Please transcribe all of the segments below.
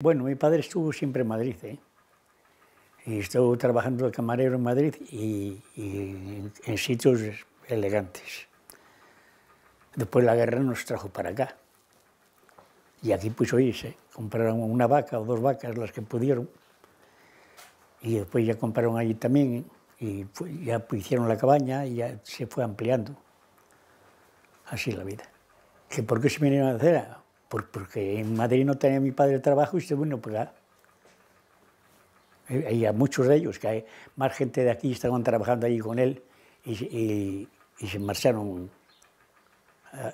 Bueno, mi padre estuvo siempre en Madrid, ¿eh? y estuvo trabajando de camarero en Madrid y, en, sitios elegantes. Después la guerra nos trajo para acá. Y aquí, pues, oíse, compraron una vaca o dos vacas, las que pudieron. Y después ya compraron allí también, ¿eh? y ya pusieron hicieron la cabaña y ya se fue ampliando. Así la vida. ¿Que ¿Por qué se vinieron a hacer? porque en Madrid no tenía mi padre trabajo y se bueno, pues ah". eh, a, y muchos de ellos, que hay más gente de aquí estaban trabajando allí con él y, se marcharon,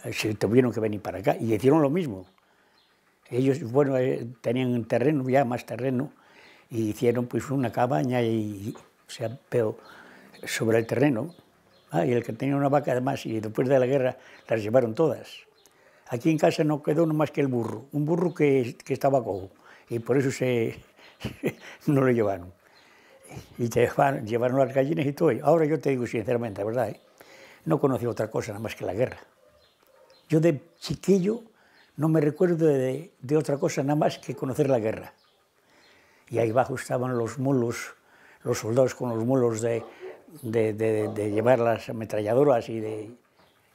eh, se tuvieron que venir para acá y hicieron lo mismo. Ellos, bueno, eh, tenían terreno, ya más terreno, y hicieron pues una cabaña, y, o sea, pero sobre el terreno. Ah, y el que tenía una vaca además, y después de la guerra las llevaron todas. Aquí en casa no quedó más que el burro, un burro que, que estaba cojo, y por eso se, no lo llevaron. Y llevaron, llevaron las gallinas y todo. Ahora yo te digo sinceramente, la verdad, ¿eh? no conocí otra cosa nada más que la guerra. Yo de chiquillo no me recuerdo de, de, otra cosa nada más que conocer la guerra. Y ahí abajo estaban los mulos, los soldados con los mulos de, de, llevar las ametralladoras y de...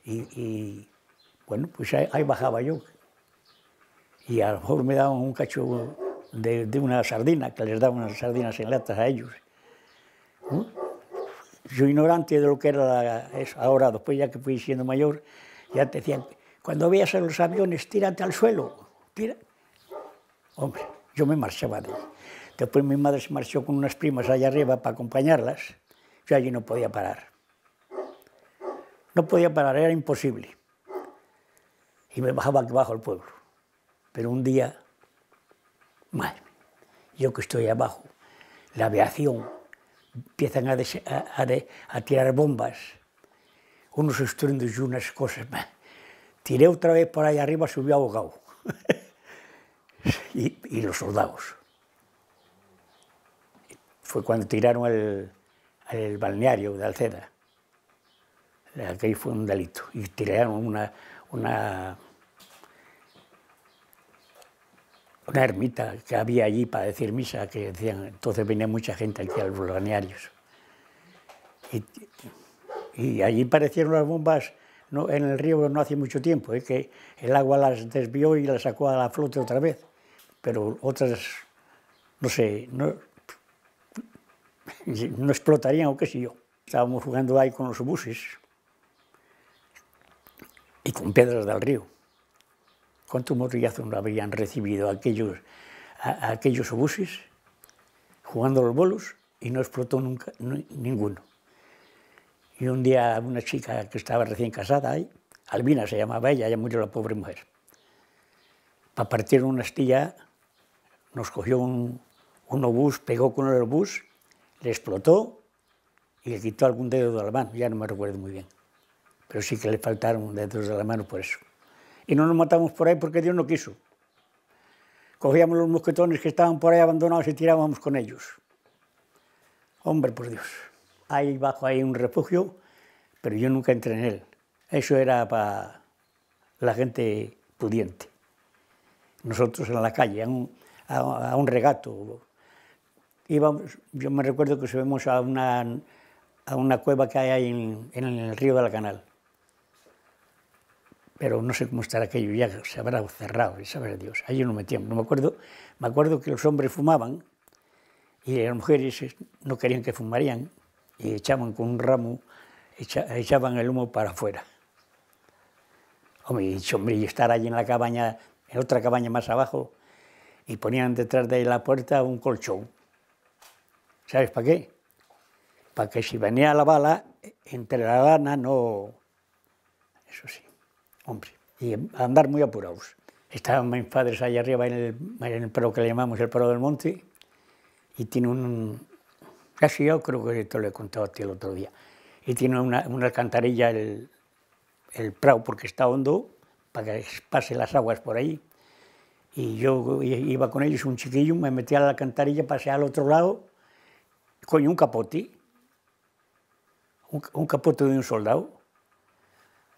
y, bueno, pues ahí, bajaba yo. Y a lo mejor me daban un cacho de, una sardina, que les daban unas sardinas en latas a ellos. ¿Mm? Yo ignorante de lo que era eso. ahora, después ya que fui siendo mayor, ya te decían, cuando veas a los aviones, tírate al suelo, tira. Hombre, yo me marchaba de Después mi madre se marchó con unas primas allá arriba para acompañarlas. Yo allí no podía parar. No podía parar, era imposible y me bajaba abajo al pueblo. Pero un día, mal, yo que estoy abajo, la aviación, empiezan a, tirar bombas, unos estruendos y unas cosas más. Tiré otra vez por ahí arriba, subí ahogado. y, y los soldados. Fue cuando tiraron al, balneario de Alceda. Aquí fue un delito. Y tiraron una, una, ermita que había allí para decir misa, que decían, entonces venía mucha gente aquí a los balnearios. Y, allí parecieron las bombas en el río no hace mucho tiempo, que el agua las desvió y las sacó a la flote otra vez, pero otras, no sé, no, no explotarían o qué sé yo. Estábamos jugando ahí con los buses, y con piedras del río. ¿Cuántos morrillazo no habrían recibido aquellos, aquellos obuses jugando los bolos y no explotó nunca ninguno? Y un día una chica que estaba recién casada ahí, Albina se llamaba ella, ya murió la pobre mujer. Para partir una astilla nos cogió un, un obús, pegó con el obús, le explotó y le quitó algún dedo de la mano, ya no me recuerdo muy bien pero sí que le faltaron dedos de la mano por eso. Y no nos matamos por ahí porque Dios no quiso. Cogíamos los mosquetones que estaban por ahí abandonados y tirábamos con ellos. Hombre, por Dios. Ahí bajo hay un refugio, pero yo nunca entré en él. Eso era para la gente pudiente. Nosotros en la calle, a un, regato. yo me recuerdo que subimos a una, a una cueva que hay en, en el río de la Canal pero no sé cómo estará aquello, ya se habrá cerrado, y sabrá Dios. Allí no metíamos, no me acuerdo. Me acuerdo que los hombres fumaban y las mujeres no querían que fumarían y echaban con un ramo, echaban el humo para afuera. Hombre, y, y estar allí en la cabaña, en otra cabaña más abajo, y ponían detrás de la puerta un colchón. ¿Sabes para qué? Para que si venía la bala, entre la lana no... Eso sí hombre, y andar muy apurados. Estaban mis padres allá arriba en el, en que le llamamos el paro del monte y tiene un... Casi yo creo que esto lo he contado a ti el otro día. Y tiene una, una alcantarilla el, el prado porque está hondo para que pase las aguas por ahí. Y yo iba con ellos, un chiquillo, me metía a la alcantarilla, pasé al otro lado, con un capote, un capote de un soldado,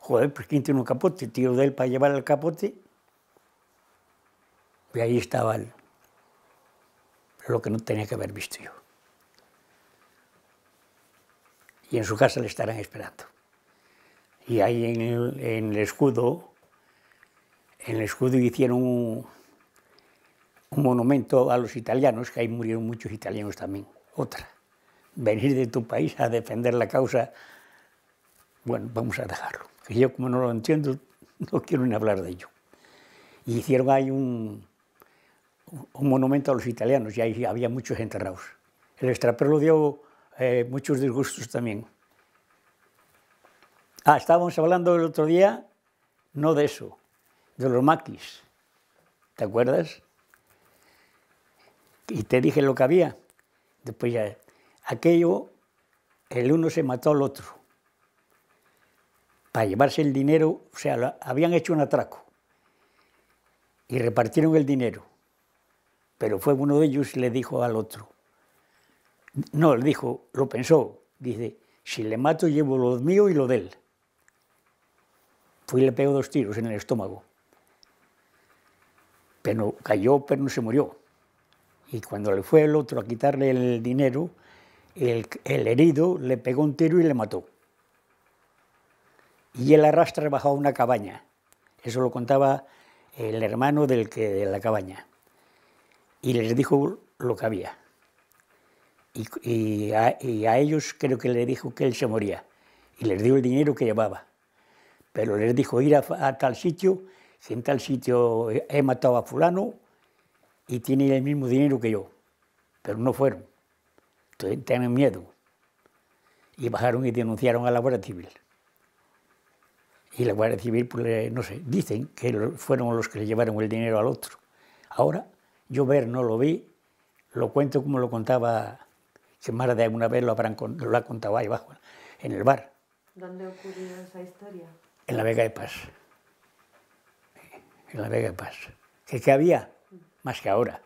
Joder, pues ¿quién tiene un capote? tío de él para llevar el capote. Y ahí estaba él, lo que no tenía que haber visto yo. Y en su casa le estarán esperando. Y ahí en el, escudo, en el escudo hicieron un monumento a los italianos, que ahí murieron muchos italianos también. Otra, venir de tu país a defender la causa, bueno, vamos a dejarlo. Y yo como no lo entiendo, no quiero ni hablar de ello. Y hicieron ahí un, un monumento a los italianos, y ahí había muchos enterrados. El extraperlo dio eh, muchos disgustos también. Ah, estábamos hablando el otro día, no de eso, de los maquis, ¿te acuerdas? Y te dije lo que había. Después ya, aquello, el uno se mató al otro para llevarse el dinero, o sea, habían hecho un atraco y repartieron el dinero. Pero fue uno de ellos y le dijo al otro, no, le dijo, lo pensó, dice, si le mato llevo lo mío y lo de él. Fui y le pegó dos tiros en el estómago. Pero cayó, pero no se murió. Y cuando le fue el otro a quitarle el dinero, el herido le pegó un tiro y le mató y él arrastra a una cabaña. Eso lo contaba el hermano del que de la cabaña. Y les dijo lo que había. Y, a, ellos creo que le dijo que él se moría. Y les dio el dinero que llevaba. Pero les dijo ir a, tal sitio, que en tal sitio he matado a fulano y tiene el mismo dinero que yo. Pero no fueron. Entonces tenían miedo. Y bajaron y denunciaron a la Guardia Civil y la Guardia Civil, pues, no sé, dicen que fueron los que le llevaron el dinero al otro. Ahora, yo ver no lo vi, lo cuento como lo contaba, que más de alguna vez lo, habrán, lo ha contado ahí abajo, en el bar. ¿Dónde ocurrió esa historia? En la Vega de Paz. En la Vega de Paz. ¿Qué, qué había? Más que ahora.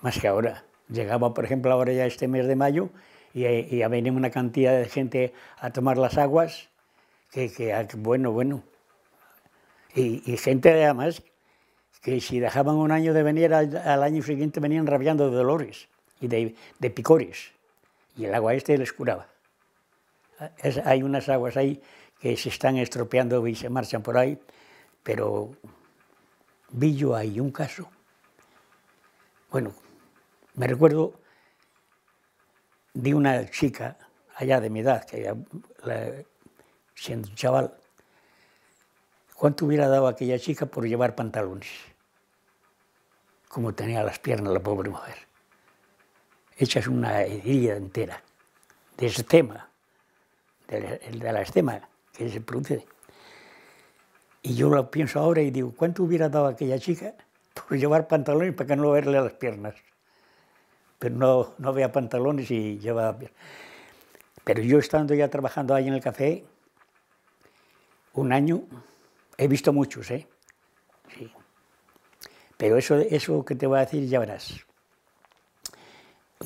Más que ahora. Llegaba, por ejemplo, ahora ya este mes de mayo y, y una cantidad de gente a tomar las aguas Ah, que, bueno, bueno. Y, gente además que si dejaban un año de venir al, año siguiente venían rabiando de dolores y de, picores. Y el agua este les curaba. hay unas aguas ahí que se están estropeando y se marchan por ahí, pero vi yo ahí un caso. Bueno, me recuerdo de una chica allá de mi edad, que la, siendo un chaval. ¿Cuánto hubiera dado aquella chica por llevar pantalones? Como tenía las piernas la pobre mujer. Esa es una herida entera de ese tema, de la, estema que se produce. Y yo lo pienso ahora y digo, ¿cuánto hubiera dado aquella chica por llevar pantalones para que no verle las piernas? Pero no, vea pantalones y lleva. piernas. Pero yo estando ya trabajando ahí en el café, un año, he visto muchos, ¿eh? Sí. Pero eso, eso que te voy a decir ya verás.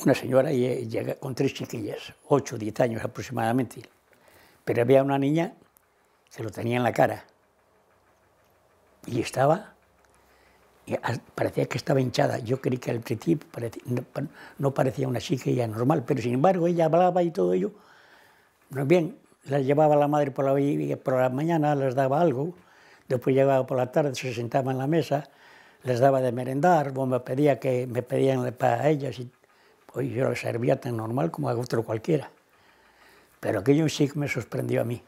Una señora llega con tres chiquillas, ocho, diez años aproximadamente, pero había una niña que lo tenía en la cara y estaba, parecía que estaba hinchada. Yo creí que al principio no, parecía una chiquilla normal, pero sin embargo ella hablaba y todo ello. bien, las llevaba la madre por la, mañana, les daba algo, después llegaba por la tarde, se sentaba en la mesa, les daba de merendar, me, pedía que, me pedían para ellas, y pues yo les servía tan normal como a otro cualquiera. Pero aquello sí que me sorprendió a mí.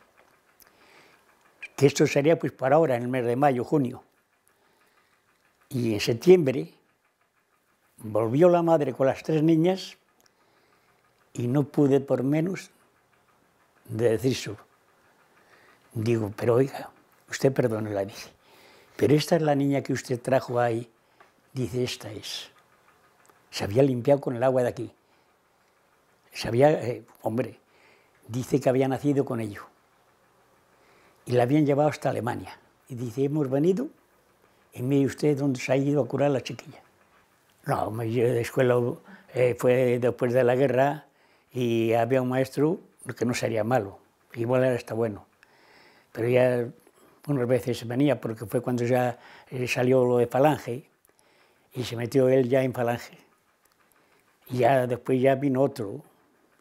Que esto sería pues para ahora, en el mes de mayo, junio. Y en septiembre volvió la madre con las tres niñas y no pude por menos de decir eso... Digo, pero oiga, usted perdone la dije pero esta es la niña que usted trajo ahí. Dice, esta es. Se había limpiado con el agua de aquí. Se había, eh, hombre, dice que había nacido con ello. Y la habían llevado hasta Alemania. Y dice, hemos venido y mire usted dónde se ha ido a curar la chiquilla. No, yo de escuela eh, fue después de la guerra y había un maestro porque no sería malo, igual era hasta bueno. Pero ya unas veces venía porque fue cuando ya eh, salió lo de Falange y se metió él ya en Falange. Y ya después ya vino otro,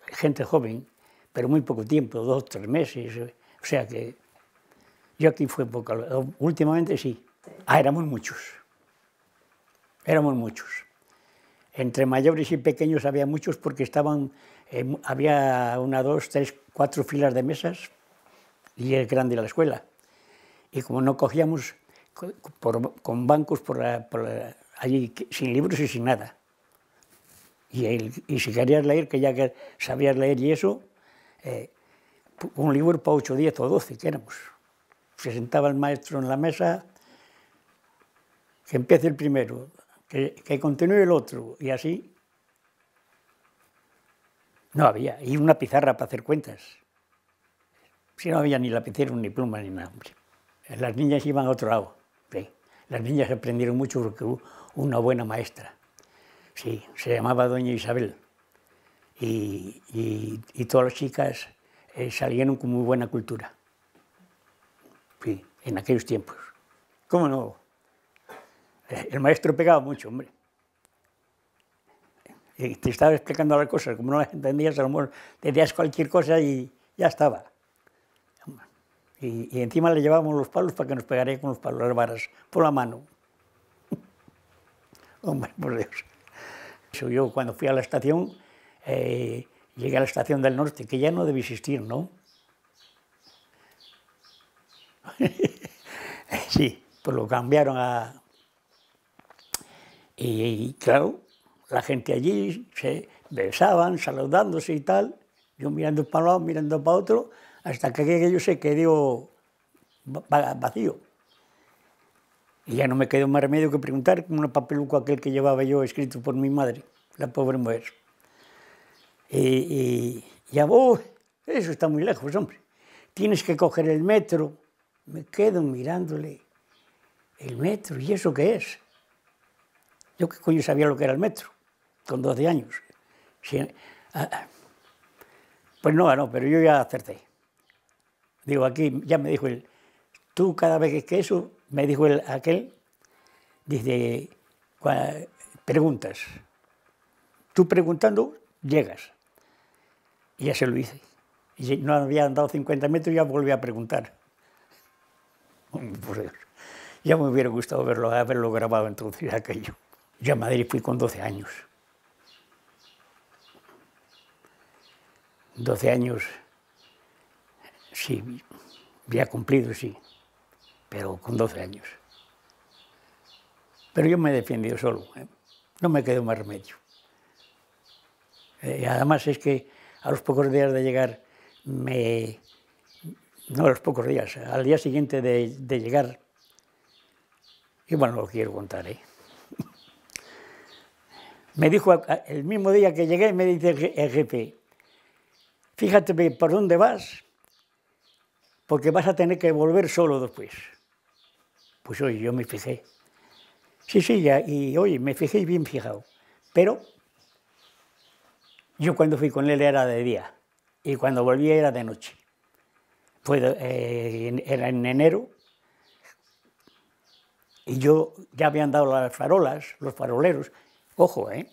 gente joven, pero muy poco tiempo, dos, tres meses. Eh, o sea que yo aquí fue poco. Últimamente sí. Ah, éramos muchos. Éramos muchos. Entre mayores y pequeños había muchos porque estaban, eh, había una, dos, tres, cuatro filas de mesas y el grande la escuela. Y como no cogíamos con bancos por, allí sin libros y sin nada. Y, y, si querías leer, que ya sabías leer y eso, eh, un libro para ocho, diez o doce que éramos. Se sentaba el maestro en la mesa, que empiece el primero, que, continúe el otro, y así. No había, y una pizarra para hacer cuentas. Si no había ni lapicero, ni pluma, ni nada. Las niñas iban a otro lado. Las niñas aprendieron mucho porque hubo una buena maestra. Sí, se llamaba Doña Isabel. Y, todas las chicas eh, salieron con muy buena cultura. Sí, en aquellos tiempos. ¿Cómo no? Eh, el maestro pegaba mucho, hombre. Y te estaba explicando las cosas, como no las entendías, a lo mejor decías cualquier cosa y ya estaba. Y, encima le llevábamos los palos para que nos pegaría con los palos, las varas, por la mano. hombre, por Dios. yo cuando fui a la estación, eh, llegué a la estación del norte, que ya no debe existir, ¿no? sí, pues lo cambiaron a, y claro, la gente allí se besaban, saludándose y tal, yo mirando para un lado, mirando para otro, hasta que aquello se quedó vacío. Y ya no me quedó más remedio que preguntar como un papeluco aquel que llevaba yo escrito por mi madre, la pobre mujer. Y, ya vos, eso está muy lejos, hombre. Tienes que coger el metro. Me quedo mirándole el metro, ¿y eso qué es? Yo qué coño sabía lo que era el metro, con 12 años. Eh, pues no, no, pero yo ya acerté. Digo, aquí ya me dijo él, tú cada vez que eso, me dijo él, aquel, dice, preguntas. Tú preguntando, llegas. Y ya se lo hice. Y no había andado 50 metros, ya volví a preguntar. Ya me hubiera gustado verlo, haberlo grabado entonces aquello. Yo a Madrid fui con 12 años. 12 años, sí, había cumplido, sí, pero con 12 años. Pero yo me he defendido solo, ¿eh? no me quedó más remedio. Eh, además es que a los pocos días de llegar, me, no a los pocos días, al día siguiente de, de llegar, y bueno, lo quiero contar, ¿eh? Me dijo el mismo día que llegué, me dice el jefe, fíjate por dónde vas, porque vas a tener que volver solo después. Pues oye, yo me fijé. Sí, sí, ya, y oye, me fijé bien fijado. Pero yo cuando fui con él era de día y cuando volví era de noche. Fue eh, era en enero y yo ya habían dado las farolas, los faroleros, Ojo, ¿eh?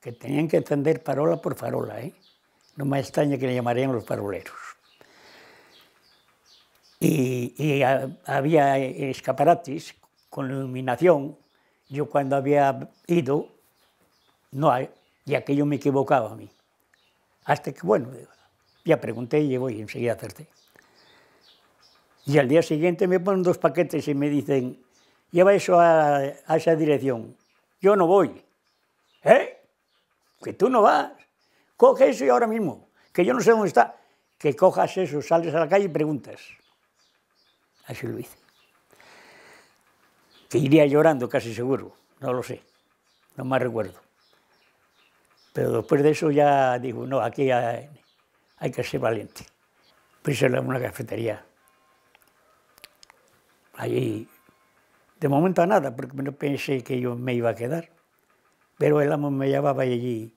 que tenían que encender parola por farola. ¿eh? No me extraña que le llamarían los faroleros. Y, había escaparates con iluminación. Yo cuando había ido, no hay, que yo me equivocaba a mí. Hasta que, bueno, ya pregunté y llevo y enseguida acerté. Y al día siguiente me ponen dos paquetes y me dicen, lleva eso a esa dirección. Yo no voy que tú no vas. Coge eso y ahora mismo, que yo no sé dónde está. Que cojas eso, sales a la calle y preguntas. Así lo hice. Que iría llorando casi seguro, no lo sé, no más recuerdo. Pero después de eso ya dijo, no, aquí hay, hay que ser valiente. Puse en una cafetería. Allí, de momento a nada, porque no pensé que yo me iba a quedar. pero el amo me llevaba allí.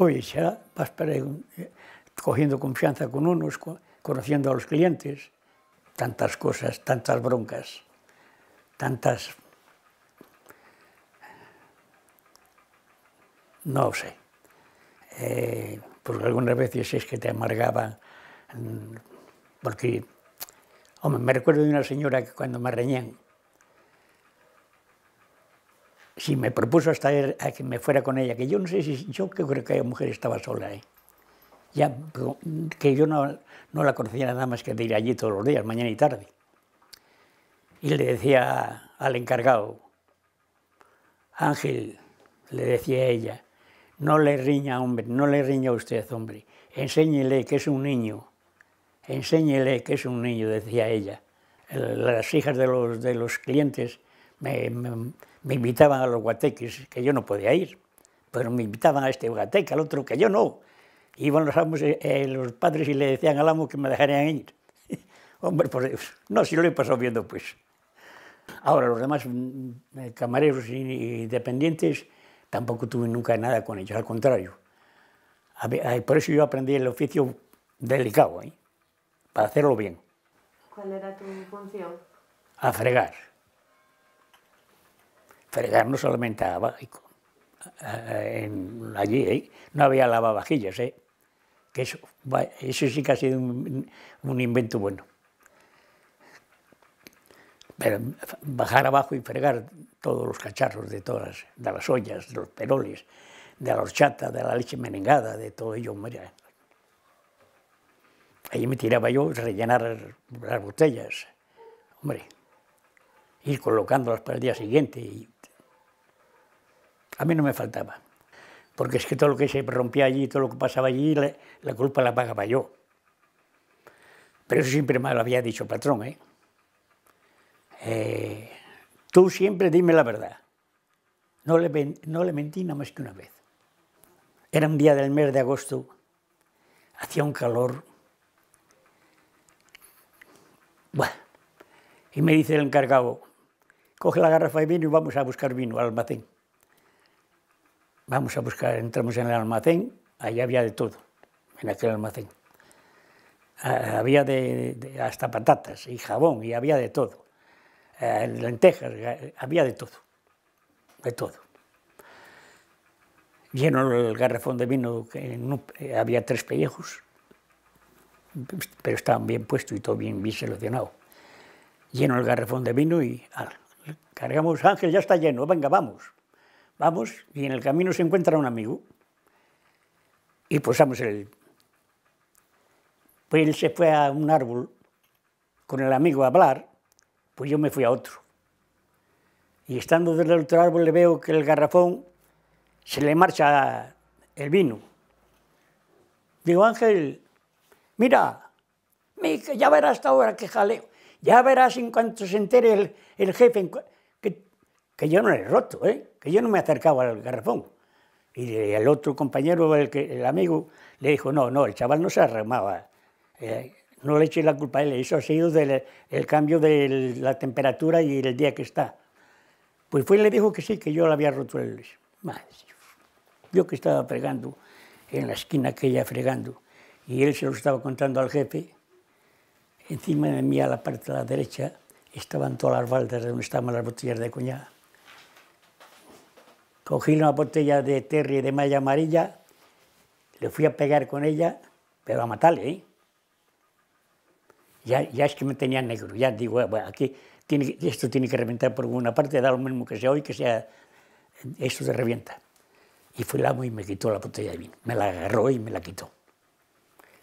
Oye, xa vas para aí, eh, cogiendo confianza con unos, conociendo a los clientes, tantas cosas, tantas broncas, tantas... No sé. Eh, porque algunas veces es que te amargaba mm, porque, hombre, me recuerdo de una señora que cuando me reñían, si me propuso hasta a que me fuera con ella, que yo no sé si, yo creo que la mujer estaba sola, ahí ¿eh? ya, mm, que yo no, la conocía nada más que de ir allí todos los días, mañana y tarde. Y le decía al encargado, Ángel, le decía ella, no le riña, hombre, no le riña a usted, hombre, enséñele que es un niño, enséñele que es un niño, decía ella. Las hijas de los, de los clientes me me invitaban a los guateques, que yo no podía ir, pero me invitaban a este guateque, al otro que yo no. Iban los eh, eh, los padres y le decían al amo que me dejarían ir. Hombre, pues no, si lo he pasado viendo, pues. Ahora, los demás mm, eh, camareros y, dependientes tampoco tuve nunca nada con ellos, al contrario. por eso yo aprendí el oficio delicado, ¿eh? para hacerlo bien. ¿Cuál era tu función? A fregar fregar no solamente abajo, eh, allí, ¿eh? no había lavavajillas, ¿eh? que eso, eso sí que ha sido un, invento bueno. Pero bajar abajo y fregar todos los cacharros de todas, las, de las ollas, de los peroles, de la horchata, de la leche merengada, de todo ello, hombre ¿eh? Ahí me tiraba yo rellenar las botellas, hombre, ir colocándolas para el día siguiente y a mí no me faltaba, porque es que todo lo que se rompía allí, todo lo que pasaba allí, la, culpa la pagaba yo. Pero eso siempre me lo había dicho patrón, ¿eh? ¿eh? tú siempre dime la verdad. No le, no le mentí nada más que una vez. Era un día del mes de agosto, hacía un calor. Bueno, Y me dice el encargado, coge la garrafa de vino y vamos a buscar vino al almacén. Vamos a buscar, entramos en el almacén, ahí había de todo, en aquel almacén. Ah, había de, hasta patatas y jabón, y había de todo. Ah, lentejas, había de todo, de todo. Lleno el garrafón de vino, eh, había tres pellejos, pero estaban bien puestos y todo bien, bien seleccionado. Lleno el garrafón de vino y ah, cargamos, Ángel, ya está lleno, venga, vamos. Vamos, y en el camino se encuentra un amigo. Y posamos el. Pues él se fue a un árbol con el amigo a hablar, pues yo me fui a otro. Y estando del otro árbol le veo que el garrafón se le marcha el vino. Digo, Ángel, mira, ya verás hasta ahora que jaleo. Ya verás en cuanto se entere el jefe, que yo no le he roto, ¿eh? que yo no me acercaba al garrafón. Y el otro compañero, el, que, el amigo, le dijo, no, no, el chaval no se arremaba, eh, no le eché la culpa a él, eso ha sido del el cambio de la temperatura y el día que está. Pues fue y le dijo que sí, que yo le había roto el... yo que estaba fregando en la esquina aquella fregando, y él se lo estaba contando al jefe, encima de mí a la parte de la derecha estaban todas las baldas donde estaban las botellas de cuñada. Cogí una botella de terry de malla amarilla, le fui a pegar con ella, pero a matarle, ¿eh? Ya, es que me tenía negro, ya digo, ah, aquí esto tiene que reventar por alguna parte, da lo mismo que sea hoy, que sea, esto se revienta. Y fui el amo y me quitó la botella de vino, me la agarró y me la quitó.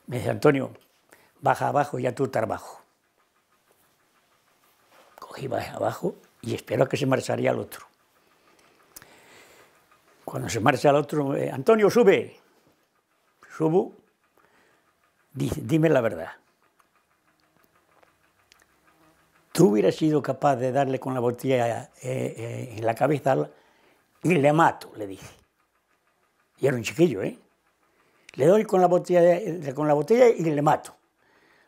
Me dice, Antonio, baja abajo, ya tú estás abajo. Cogí baja abajo y espero que se marcharía el otro. Cuando se marcha el otro, eh, Antonio, sube. Subo. dime la verdad. ¿Tú hubieras sido capaz de darle con la botella eh, eh, en la cabeza y le mato? Le dije. Y era un chiquillo, ¿eh? Le doy con la botella, y le mato.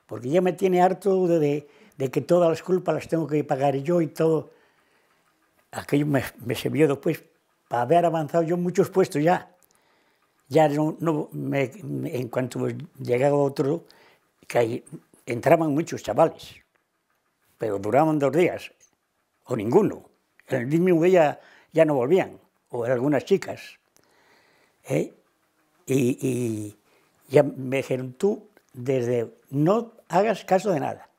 Porque ya me tiene harto de, de, que todas las culpas las tengo que pagar yo y todo. Aquello me, me sirvió después para haber avanzado yo muchos puestos ya. Ya en cuanto llegaba otro, que entraban muchos chavales, pero duraban dos días, o ninguno. En el mismo día ya no volvían, o algunas chicas. ¿eh? y, ya me dijeron tú, desde no hagas caso de nada.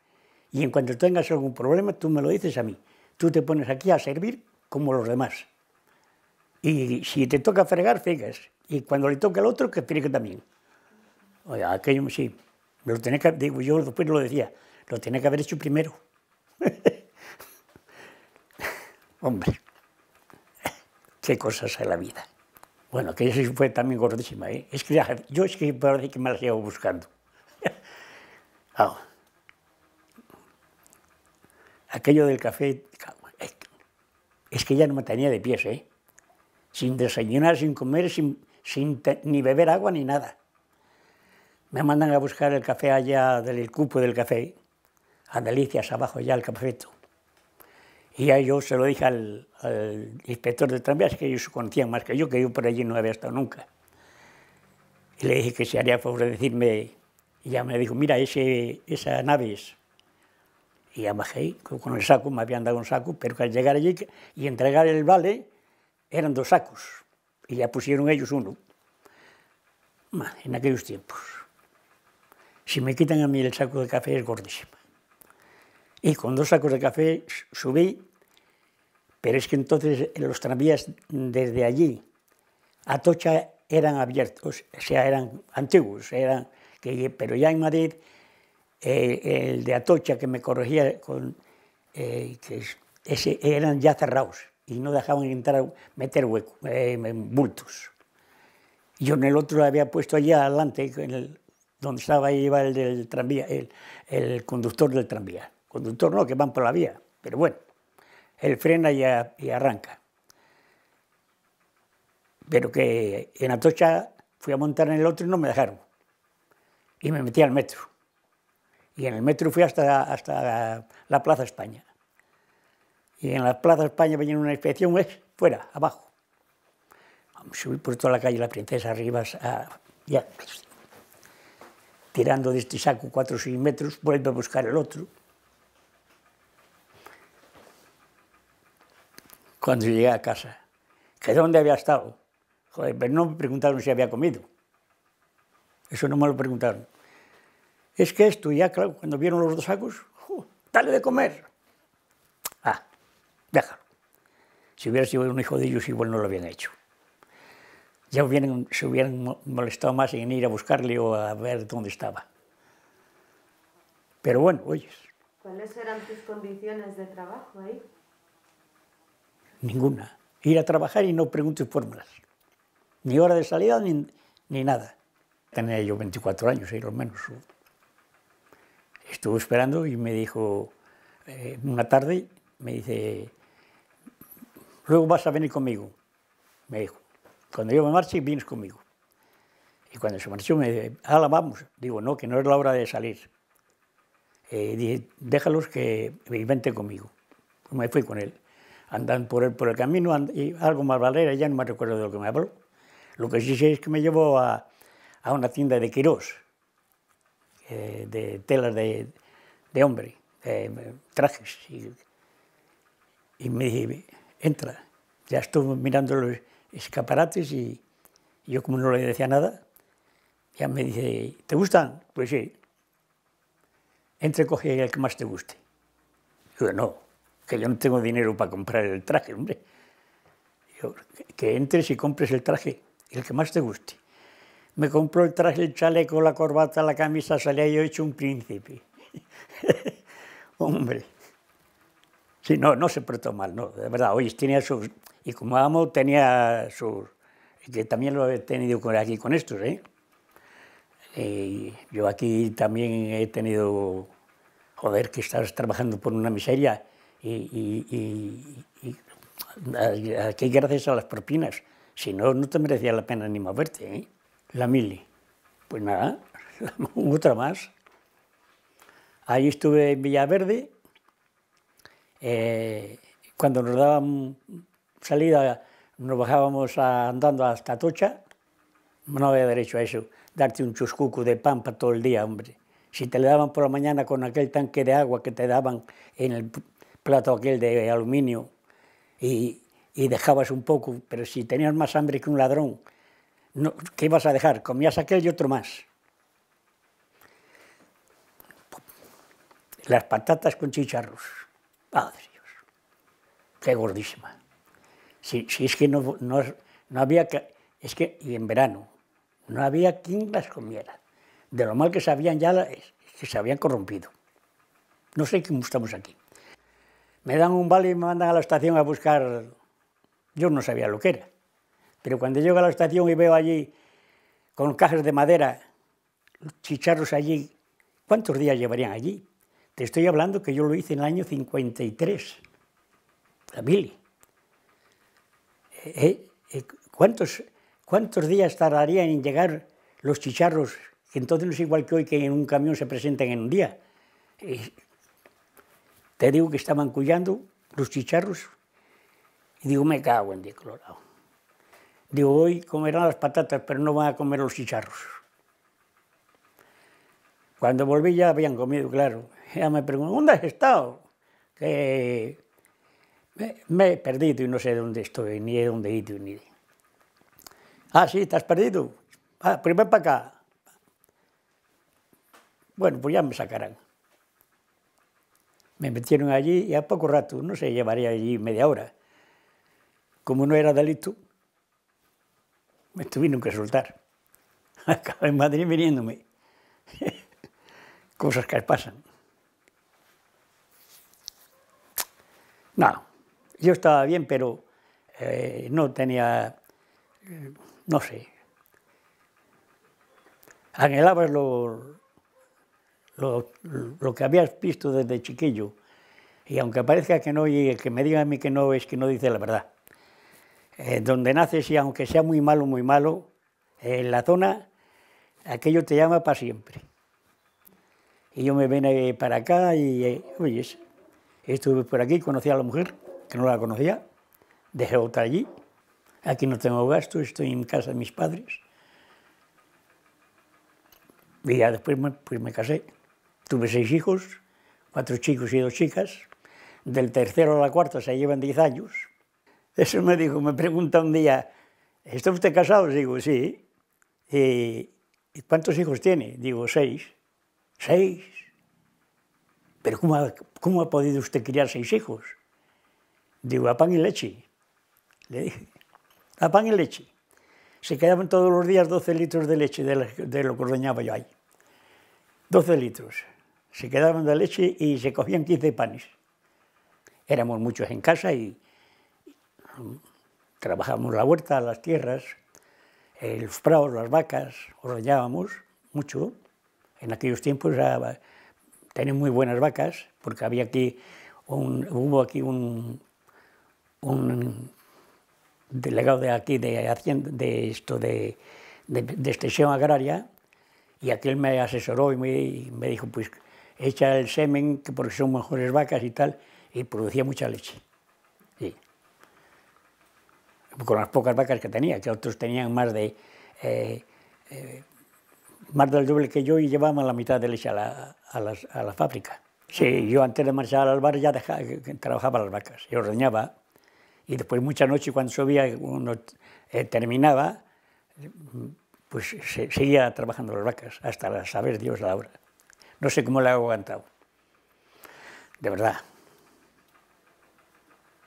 Y en cuanto tengas algún problema, tú me lo dices a mí. Tú te pones aquí a servir como los demás. Y si te toca fregar, fregas. Y cuando le toca al otro, que fregue también. Oiga, aquello sí, lo digo, yo después lo decía, lo tenés que haber hecho primero. Hombre, qué cosas hay en la vida. Bueno, aquella sí fue también gordísima, ¿eh? Es que yo es que me las llevo buscando. Ah. Aquello del café, es que ya no me tenía de pies, ¿eh? sin desayunar, sin comer, sin, ni beber agua ni nada. Me mandan a buscar el café allá del cupo del café, a Delicias, abajo ya el cafeto. Y ya yo se lo dije al, inspector de tranvías, que ellos conocían más que yo, que yo por allí no había estado nunca. Y le dije que se haría favor de decirme, y ya me dijo, mira, ese, esa nave es. Y ya bajé, con el saco, me habían dado un saco, pero al llegar allí y entregar el vale, eran dos sacos, y ya pusieron ellos uno, en aquellos tiempos. Si me quitan a mí el saco de café es gordísimo. Y con dos sacos de café subí, pero es que entonces los tranvías desde allí a eran abiertos, o sea, eran antiguos, eran, que, pero ya en Madrid eh, el de Atocha que me corregía, con, eh, que ese, eran ya cerrados y no dejaban entrar, meter hueco, eh, en bultos. Yo en el otro había puesto allá adelante, en el, donde estaba ahí iba el del tranvía, el, el, conductor del tranvía. Conductor no, que van por la vía, pero bueno, él frena y, y arranca. Pero que en Atocha fui a montar en el otro y no me dejaron. Y me metí al metro. Y en el metro fui hasta, hasta la Plaza España y en la Plaza España venían una inspección, es fuera, abajo. Vamos subir por toda la calle La Princesa, arriba, ya, tirando de este saco cuatro o seis metros, vuelve a buscar el otro. Cuando llegué a casa, que dónde había estado. Joder, pero no me preguntaron si había comido. Eso no me lo preguntaron. Es que esto, ya claro, cuando vieron los dos sacos, dale de comer déjalo. Si hubiera sido un hijo de ellos, igual no lo habían hecho. Ya hubieran, se hubieran molestado más en ir a buscarle o a ver dónde estaba. Pero bueno, oyes. ¿Cuáles eran tus condiciones de trabajo ahí? Ninguna. Ir a trabajar y no preguntes fórmulas. Ni hora de salida ni, ni nada. Tenía yo 24 años, ahí lo menos. Estuve esperando y me dijo, eh, una tarde, me dice, luego vas a venir conmigo, me dijo. Cuando yo me marche, vienes conmigo. Y cuando se marchó me dijo, hala, vamos. Digo, no, que no es la hora de salir. Eh, dije, déjalos que vente conmigo. Pues me fui con él. Andan por el, por el camino, y algo más valera, ya no me recuerdo de lo que me habló. Lo que sí sé es que me llevó a, una tienda de Quirós, eh, de telas de, hombre, eh, trajes. Y, y me dije, entra. Ya estuvo mirando los escaparates y yo como no le decía nada, ya me dice, ¿te gustan? Pues sí. Entre, coge el que más te guste. Yo no, que yo no tengo dinero para comprar el traje, hombre. que entres y compres el traje, el que más te guste. Me compró el traje, el chaleco, la corbata, la camisa, salía yo hecho un príncipe. hombre. Sí, no, no se portó mal, no, de verdad. Oye, tenía sus. Y como amo, tenía sus. Que también lo he tenido aquí con estos, ¿eh? Y eh, yo aquí también he tenido. Joder, que estás trabajando por una miseria. Y, y, aquí, gracias a las propinas. Si no, no te merecía la pena ni moverte, ¿eh? La mili. Pues nada, otra más. Ahí estuve en Villaverde eh, cuando nos daban salida, nos bajábamos andando hasta Tocha. No había derecho a eso, darte un chuscuco de pan para todo el día, hombre. Si te le daban por la mañana con aquel tanque de agua que te daban en el plato aquel de aluminio y, dejabas un poco, pero si tenías más hambre que un ladrón, ¿qué ibas a dejar? Comías aquel y otro más. Las patatas con chicharros. Padre Dios, qué gordísima. Si, es que no, había, es que y en verano, no había quien las comiera. De lo mal que sabían ya, es que se habían corrompido. No sé cómo estamos aquí. Me dan un vale y me mandan a la estación a buscar, yo no sabía lo que era, pero cuando llego a la estación y veo allí con cajas de madera, chicharros allí, ¿cuántos días llevarían allí? Te estoy hablando que yo lo hice en el año 53, la mili. Eh, eh, eh, ¿cuántos, ¿Cuántos días tardarían en llegar los chicharros, entonces no es igual que hoy que en un camión se presenten en un día? te digo que estaban cuyando los chicharros y digo, me cago en Colorado. Digo, hoy comerán las patatas, pero no van a comer los chicharros. Cuando volví ya habían comido, claro. Ya me preguntan, ¿dónde has estado? Que me, he perdido y no sé dónde estoy, ni de dónde he ido, ni de... Ah, sí, ¿estás perdido. Ah, primero pues para acá. Bueno, pues ya me sacarán. Me metieron allí y a poco rato, no sé, llevaría allí media hora. Como no era delito, me tuvieron que soltar. Acabo en Madrid viniéndome. Cosas que pasan. No, yo estaba bien, pero eh, no tenía, no sé, anhelaba lo, que habías visto desde chiquillo. Y aunque parezca que no, y el que me diga a mí que no es que no dice la verdad. Eh, donde naces, y aunque sea muy malo, muy malo, en la zona, aquello te llama para siempre. Y yo me vine para acá y, eh, oyes, Estuve por aquí, conocí a la mujer, que no la conocía, dejé otra allí. Aquí no tengo gasto, estoy en casa de mis padres. Y ya después me, pues me casé. Tuve seis hijos, cuatro chicos y dos chicas. Del tercero a la cuarta se llevan diez años. Eso me dijo, me pregunta un día, ¿está usted casado? Digo, sí. ¿Y cuántos hijos tiene? Digo, seis. Seis pero ¿cómo ha, podido usted criar seis hijos? Digo, a pan y leche. Le dije, a pan y leche. Se quedaban todos los días 12 litros de leche de, lo que ordeñaba yo ahí. 12 litros. Se quedaban de leche y se cogían 15 panes. Éramos muchos en casa y trabajábamos la huerta, las tierras, los prados, las vacas, ordeñábamos mucho. En aquellos tiempos tenía muy buenas vacas, porque había aquí hubo aquí un, delegado de aquí de de esto de, de, extensión agraria, y aquel me asesoró y me, dijo, pues echa el semen, que porque son mejores vacas y tal, y producía mucha leche. Con las pocas vacas que tenía, que otros tenían más de eh, eh, más del doble que yo y llevábamos la mitad de leche a la, a la, fábrica. Sí, yo antes de marchar al bar ya trabajaba las vacas, yo ordeñaba y después muchas noches cuando subía, uno eh, terminaba, pues seguía trabajando las vacas hasta la, saber Dios la hora. No sé cómo lo he aguantado, de verdad.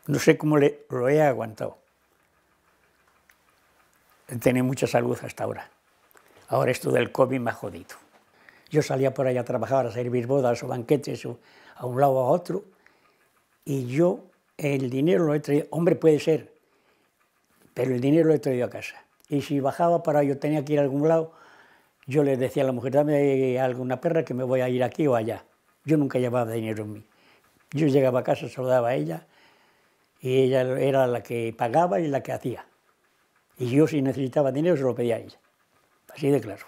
No sé cómo le, lo he aguantado. Tiene mucha salud hasta ahora. Ahora esto del COVID me ha jodido. Yo salía por allá a trabajar, a servir bodas o banquetes o a un lado o a otro, y yo el dinero lo he traído, hombre puede ser, pero el dinero lo he traído a casa. Y si bajaba para yo tenía que ir a algún lado, yo le decía a la mujer, dame alguna perra que me voy a ir aquí o allá. Yo nunca llevaba dinero en mí. Yo llegaba a casa, saludaba a ella, y ella era la que pagaba y la que hacía. Y yo si necesitaba dinero se lo pedía a ella así de claro.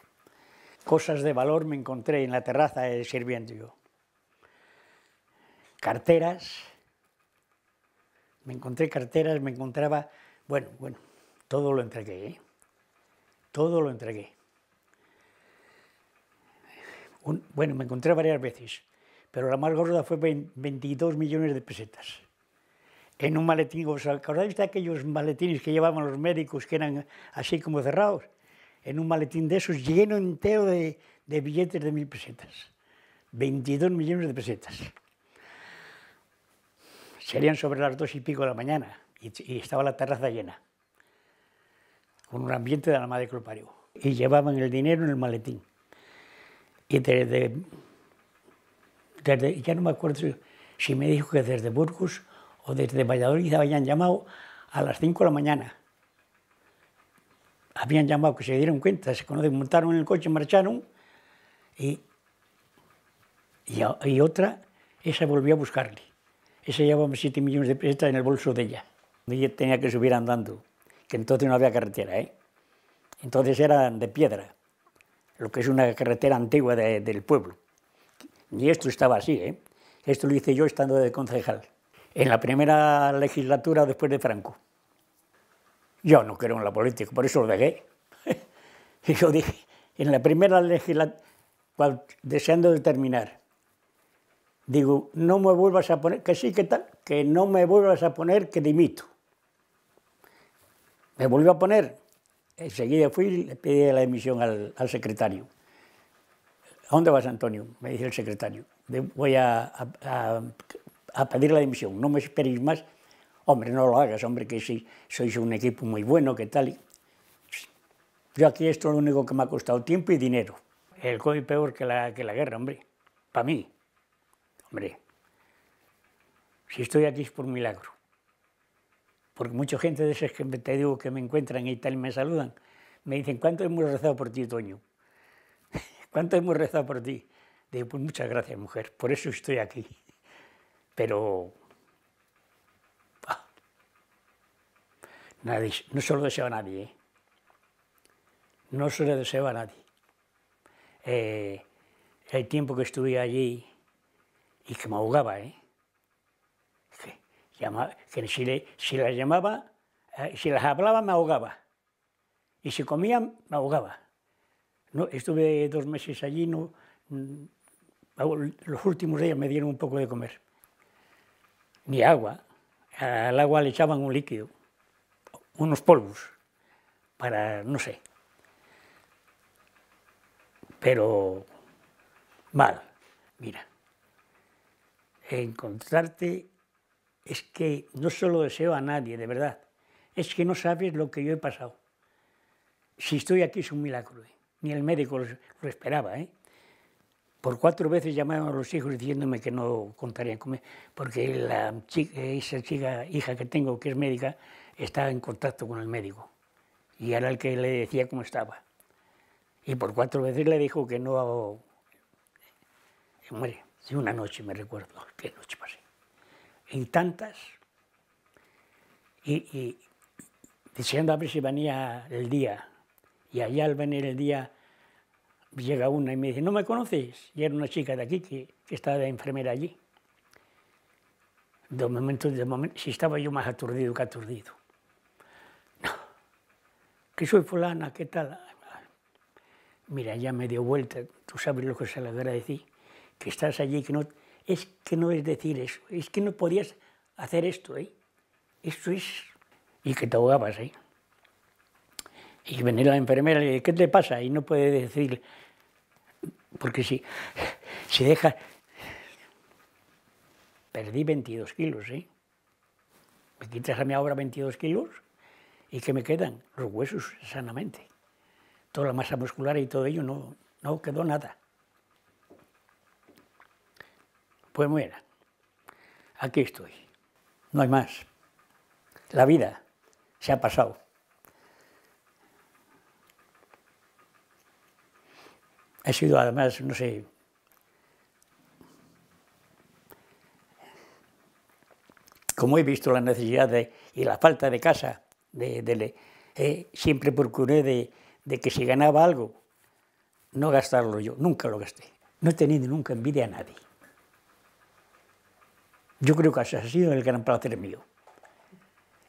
Cosas de valor me encontré en la terraza sirviendo yo. Carteras, me encontré carteras, me encontraba, bueno, bueno, todo lo entregué, ¿eh? todo lo entregué. bueno, me encontré varias veces, pero la más gorda fue 22 millones de pesetas. En un maletín, ¿os acordáis de aquellos maletines que llevaban los médicos que eran así como cerrados? en un maletín de esos lleno entero de, billetes de mil pesetas. 22 millones de pesetas. Serían sobre las dos y pico de la mañana y, estaba la terraza llena, con un ambiente de la madre que lo parió. Y llevaban el dinero en el maletín. Y desde, ya no me acuerdo si me dijo que desde Burgos o desde Valladolid habían llamado a las 5 de la mañana habían llamado que se dieron cuenta, se montaron en el coche, marcharon y, y, otra, esa volvió a buscarle. Esa llevaba 7 millones de pesetas en el bolso de ella. Ella tenía que subir andando, que entonces no había carretera, ¿eh? Entonces eran de piedra, lo que es una carretera antigua del pueblo. Y esto estaba así, ¿eh? Esto lo hice yo estando de concejal, en la primera legislatura después de Franco. Yo no quiero en la política, por eso lo dejé. y yo dije, en la primera legislatura, deseando terminar, digo, no me vuelvas a poner, que sí, que tal, que no me vuelvas a poner, que dimito. Me volvió a poner. Enseguida fui y le pedí la dimisión al, secretario. ¿A dónde vas, Antonio? Me dice el secretario. Voy a, a, a pedir la dimisión, no me esperéis más hombre, no lo hagas, hombre, que sí, sois un equipo muy bueno, ¿qué tal. Yo aquí esto es lo único que me ha costado tiempo y dinero. El COVID peor que la, que la guerra, hombre, para mí. Hombre, si estoy aquí es por milagro. Porque mucha gente de esas que te digo que me encuentran y tal y me saludan, me dicen, ¿cuánto hemos rezado por ti, Toño? ¿Cuánto hemos rezado por ti? Digo, pues muchas gracias, mujer, por eso estoy aquí. Pero no se lo deseo a nadie. ¿eh? No se lo deseo a nadie. Hay eh, el tiempo que estuve allí y que me ahogaba, ¿eh? que, si, si, las llamaba, eh, si las hablaba me ahogaba. Y si comía me ahogaba. No, estuve dos meses allí, los últimos días me dieron un poco de comer. Ni agua. Al agua le echaban un líquido unos polvos para, no sé, pero mal. Mira, encontrarte es que no solo deseo a nadie, de verdad. Es que no sabes lo que yo he pasado. Si estoy aquí es un milagro. ¿eh? Ni el médico lo esperaba, ¿eh? Por cuatro veces llamaron a los hijos diciéndome que no contarían conmigo, porque la esa chica, hija que tengo, que es médica, estaba en contacto con el médico y era el que le decía cómo estaba. Y por cuatro veces le dijo que no. Eh, muere. de una noche me recuerdo, qué noche pasé. En tantas, y, diciendo a ver si venía el día. Y allá al venir el día llega una y me dice, ¿no me conoces? Y era una chica de aquí que, estaba de enfermera allí. De momento, de momento, si estaba yo más aturdido que aturdido. No, que soy fulana, ¿qué tal? Mira, ya me dio vuelta, tú sabes lo que se le agradecí, que estás allí, que no... Es que no es decir eso, es que no podías hacer esto, ¿eh? Esto es... Y que te ahogabas, ¿eh? Y venía la enfermera y le dije, ¿qué te pasa? Y no puede decir, porque si, si deja... Perdí 22 kilos, ¿eh? Me quitas a mi ahora 22 kilos y ¿qué me quedan? Los huesos sanamente. Toda la masa muscular y todo ello no, no quedó nada. Pues muera. aquí estoy. No hay más. La vida se ha pasado. Ha sido además, no sé, como he visto la necesidad y la falta de casa, de, eh, siempre procuré de, que si ganaba algo, no gastarlo yo, nunca lo gasté. No he tenido nunca envidia a nadie. Yo creo que ha sido el gran placer mío.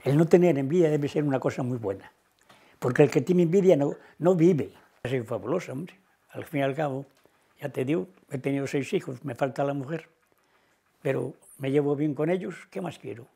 El no tener envidia debe ser una cosa muy buena, porque el que tiene envidia no, no vive. Ha sido fabuloso, hombre al fin y al cabo, ya te digo, he tenido seis hijos, me falta la mujer, pero me llevo bien con ellos, ¿qué más quiero?